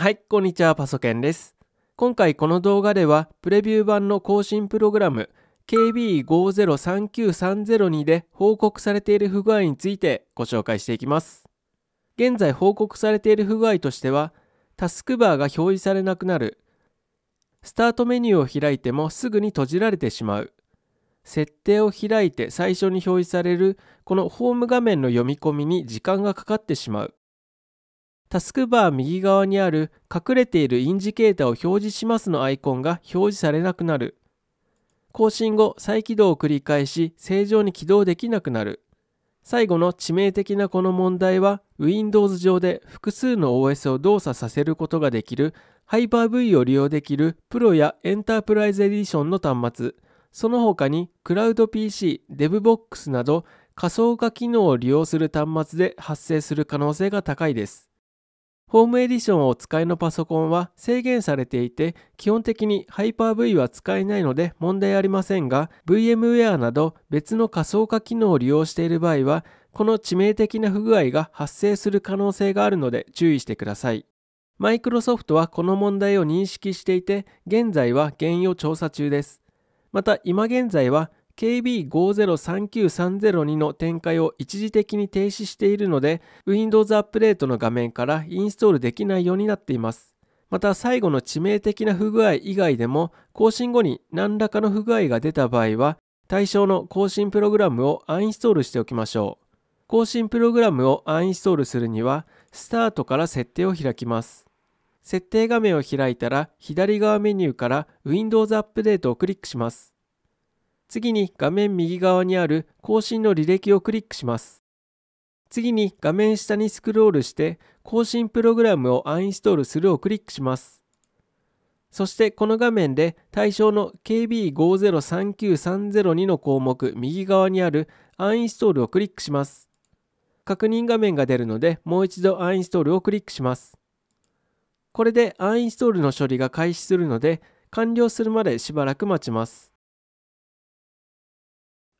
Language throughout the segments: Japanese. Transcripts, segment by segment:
はい、こんにちは、パソケンです。今回この動画では、プレビュー版の更新プログラム KB503930 で報告されている不具合についてご紹介していきます。現在報告されている不具合としては、タスクバーが表示されなくなる、スタートメニューを開いてもすぐに閉じられてしまう、設定を開いて最初に表示されるこのホーム画面の読み込みに時間がかかってしまう、タスクバー右側にある隠れているインジケータを表示しますのアイコンが表示されなくなる。更新後、再起動を繰り返し正常に起動できなくなる。最後の致命的なこの問題は Windows 上で複数の OS を動作させることができる Hyper-V を利用できるプロやエンタープライズエディションの端末、その他に CloudPC、DevBox など仮想化機能を利用する端末で発生する可能性が高いです。ホームエディションをお使いのパソコンは制限されていて、基本的に Hyper-V は使えないので問題ありませんが、VMware など別の仮想化機能を利用している場合は、この致命的な不具合が発生する可能性があるので注意してください。マイクロソフトはこの問題を認識していて、現在は原因を調査中です。また今現在は KB503930 の展開を一時的に停止しているので Windows アップデートの画面からインストールできないようになっています。また最後の致命的な不具合以外でも更新後に何らかの不具合が出た場合は対象の更新プログラムをアンインストールしておきましょう。更新プログラムをアンインストールするにはスタートから設定を開きます。設定画面を開いたら左側メニューから Windows アップデートをクリックします。次に画面右側にある更新の履歴をクリックします。次に画面下にスクロールして更新プログラムをアンインストールするをクリックします。そしてこの画面で対象の KB5039302 の項目右側にあるアンインストールをクリックします。確認画面が出るのでもう一度アンインストールをクリックします。これでアンインストールの処理が開始するので完了するまでしばらく待ちます。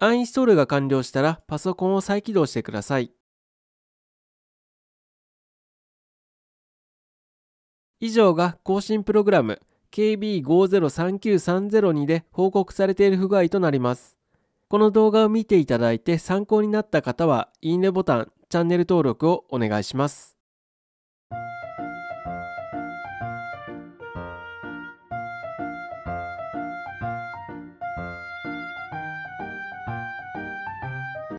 アンインストールが完了したらパソコンを再起動してください。以上が更新プログラム KB5039302 で報告されている不具合となります。この動画を見ていただいて参考になった方は、いいねボタン、チャンネル登録をお願いします。